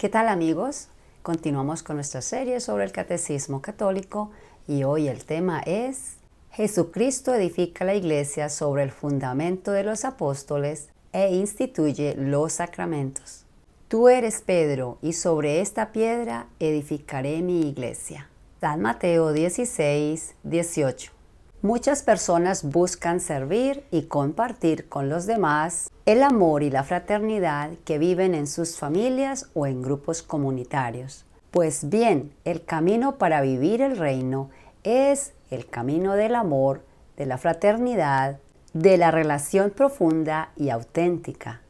¿Qué tal amigos? Continuamos con nuestra serie sobre el catecismo católico y hoy el tema es Jesucristo edifica la iglesia sobre el fundamento de los apóstoles e instituye los sacramentos. Tú eres Pedro y sobre esta piedra edificaré mi iglesia. San Mateo 16, 18. Muchas personas buscan servir y compartir con los demás el amor y la fraternidad que viven en sus familias o en grupos comunitarios. Pues bien, el camino para vivir el reino es el camino del amor, de la fraternidad, de la relación profunda y auténtica.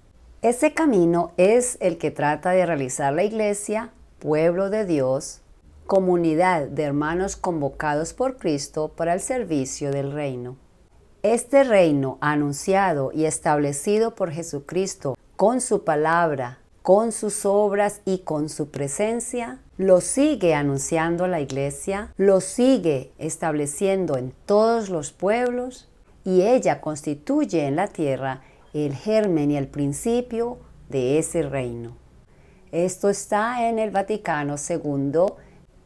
Ese camino es el que trata de realizar la Iglesia, pueblo de Dios, comunidad de hermanos convocados por Cristo para el servicio del reino. Este reino anunciado y establecido por Jesucristo con su palabra, con sus obras y con su presencia, lo sigue anunciando la iglesia, lo sigue estableciendo en todos los pueblos y ella constituye en la tierra el germen y el principio de ese reino. Esto está en el Vaticano II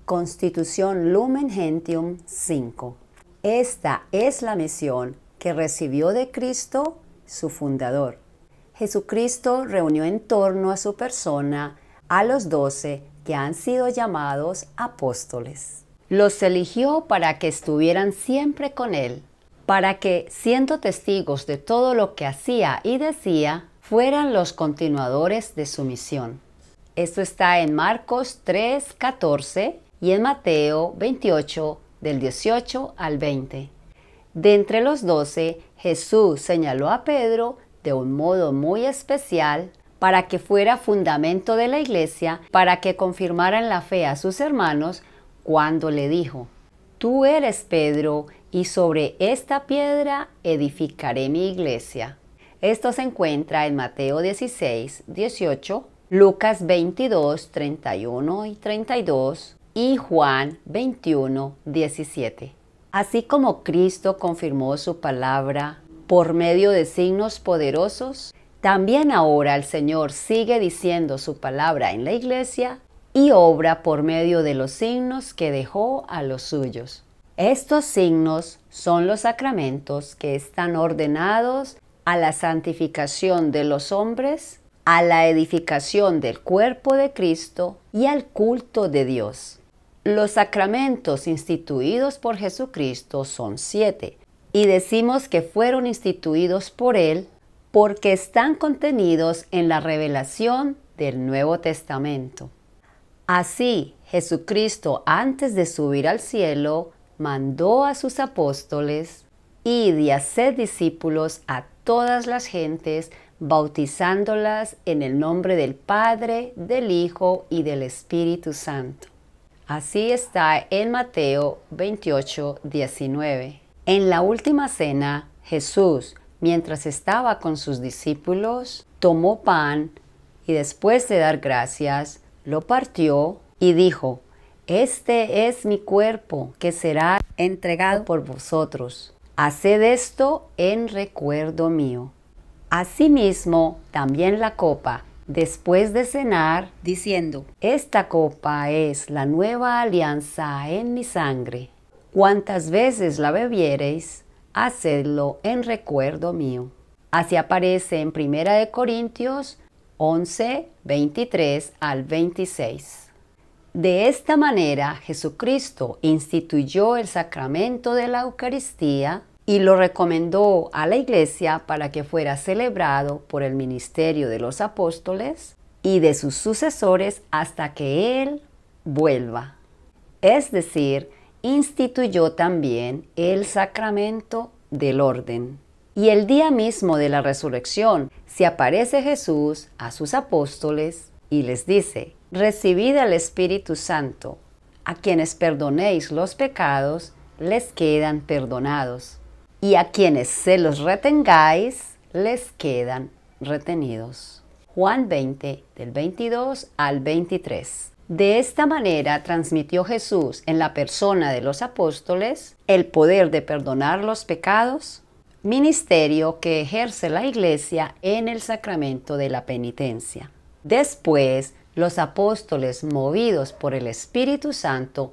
Constitución Lumen Gentium 5. Esta es la misión que recibió de Cristo, su fundador. Jesucristo reunió en torno a su persona a los doce que han sido llamados apóstoles. Los eligió para que estuvieran siempre con Él, para que, siendo testigos de todo lo que hacía y decía, fueran los continuadores de su misión. Esto está en Marcos 3, 14 y en Mateo 28 del 18 al 20. De entre los doce, Jesús señaló a Pedro de un modo muy especial para que fuera fundamento de la iglesia, para que confirmaran la fe a sus hermanos, cuando le dijo, Tú eres Pedro, y sobre esta piedra edificaré mi iglesia. Esto se encuentra en Mateo 16, 18, Lucas 22, 31 y 32, y Juan 21, 17. Así como Cristo confirmó su palabra por medio de signos poderosos, también ahora el Señor sigue diciendo su palabra en la iglesia y obra por medio de los signos que dejó a los suyos. Estos signos son los sacramentos que están ordenados a la santificación de los hombres, a la edificación del cuerpo de Cristo y al culto de Dios. Los sacramentos instituidos por Jesucristo son siete, y decimos que fueron instituidos por Él porque están contenidos en la revelación del Nuevo Testamento. Así, Jesucristo, antes de subir al cielo, mandó a sus apóstoles y de hacer discípulos a todas las gentes, bautizándolas en el nombre del Padre, del Hijo y del Espíritu Santo Así está en Mateo 28, 19. En la última cena, Jesús, mientras estaba con sus discípulos, tomó pan y después de dar gracias, lo partió y dijo, Este es mi cuerpo que será entregado por vosotros. Haced esto en recuerdo mío. Asimismo, también la copa después de cenar, diciendo, Esta copa es la nueva alianza en mi sangre. Cuantas veces la bebiereis, hacedlo en recuerdo mío. Así aparece en 1 Corintios 11, 23 al 26. De esta manera Jesucristo instituyó el sacramento de la Eucaristía y lo recomendó a la iglesia para que fuera celebrado por el ministerio de los apóstoles y de sus sucesores hasta que Él vuelva. Es decir, instituyó también el sacramento del orden. Y el día mismo de la resurrección se aparece Jesús a sus apóstoles y les dice, recibid al Espíritu Santo, a quienes perdonéis los pecados, les quedan perdonados y a quienes se los retengáis les quedan retenidos. Juan 20, del 22 al 23. De esta manera transmitió Jesús en la persona de los apóstoles el poder de perdonar los pecados, ministerio que ejerce la iglesia en el sacramento de la penitencia. Después, los apóstoles, movidos por el Espíritu Santo,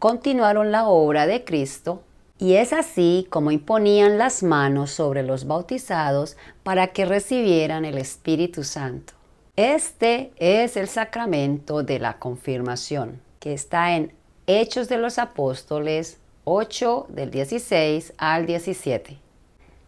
continuaron la obra de Cristo y es así como imponían las manos sobre los bautizados para que recibieran el Espíritu Santo. Este es el sacramento de la confirmación, que está en Hechos de los Apóstoles 8 del 16 al 17.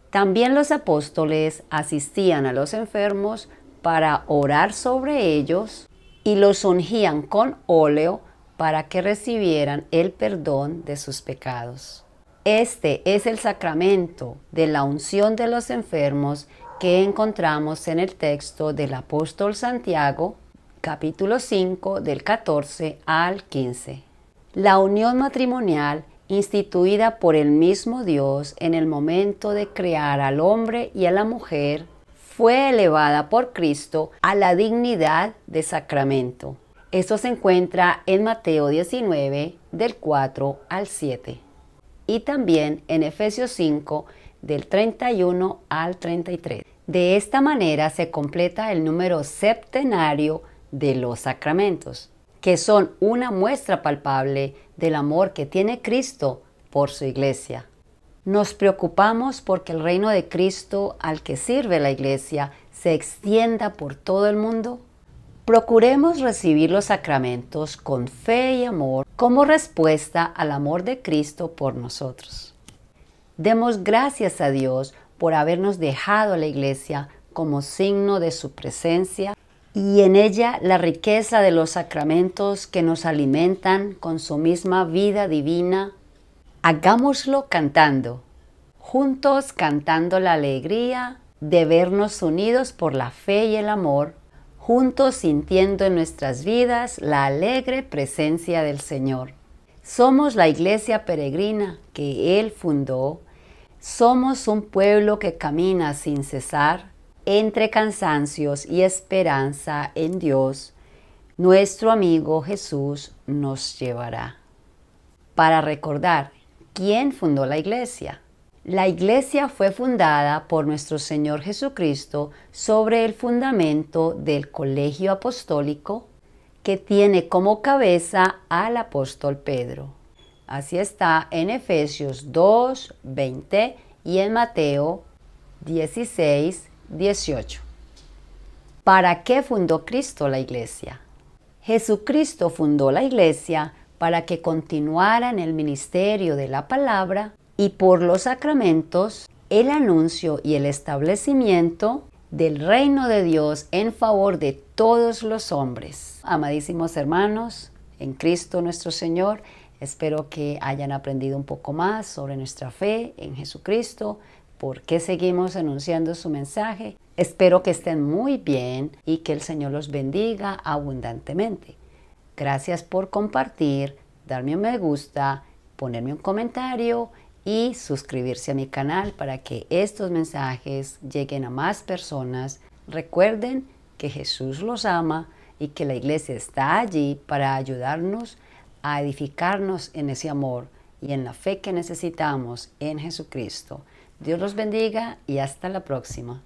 También los apóstoles asistían a los enfermos para orar sobre ellos y los ungían con óleo para que recibieran el perdón de sus pecados. Este es el sacramento de la unción de los enfermos que encontramos en el texto del apóstol Santiago, capítulo 5, del 14 al 15. La unión matrimonial instituida por el mismo Dios en el momento de crear al hombre y a la mujer, fue elevada por Cristo a la dignidad de sacramento. Esto se encuentra en Mateo 19, del 4 al 7 y también en Efesios 5 del 31 al 33. De esta manera se completa el número septenario de los sacramentos, que son una muestra palpable del amor que tiene Cristo por su iglesia. Nos preocupamos porque el reino de Cristo al que sirve la iglesia se extienda por todo el mundo Procuremos recibir los sacramentos con fe y amor como respuesta al amor de Cristo por nosotros. Demos gracias a Dios por habernos dejado a la Iglesia como signo de su presencia y en ella la riqueza de los sacramentos que nos alimentan con su misma vida divina. Hagámoslo cantando, juntos cantando la alegría de vernos unidos por la fe y el amor juntos sintiendo en nuestras vidas la alegre presencia del Señor. Somos la iglesia peregrina que Él fundó, somos un pueblo que camina sin cesar, entre cansancios y esperanza en Dios, nuestro amigo Jesús nos llevará. Para recordar, ¿quién fundó la iglesia? La iglesia fue fundada por nuestro Señor Jesucristo sobre el fundamento del colegio apostólico que tiene como cabeza al apóstol Pedro. Así está en Efesios 2, 20 y en Mateo 16, 18. ¿Para qué fundó Cristo la iglesia? Jesucristo fundó la iglesia para que continuara en el ministerio de la palabra y por los sacramentos el anuncio y el establecimiento del reino de Dios en favor de todos los hombres. Amadísimos hermanos, en Cristo nuestro Señor, espero que hayan aprendido un poco más sobre nuestra fe en Jesucristo, por qué seguimos anunciando su mensaje. Espero que estén muy bien y que el Señor los bendiga abundantemente. Gracias por compartir, darme un me gusta, ponerme un comentario y suscribirse a mi canal para que estos mensajes lleguen a más personas. Recuerden que Jesús los ama y que la iglesia está allí para ayudarnos a edificarnos en ese amor y en la fe que necesitamos en Jesucristo. Dios los bendiga y hasta la próxima.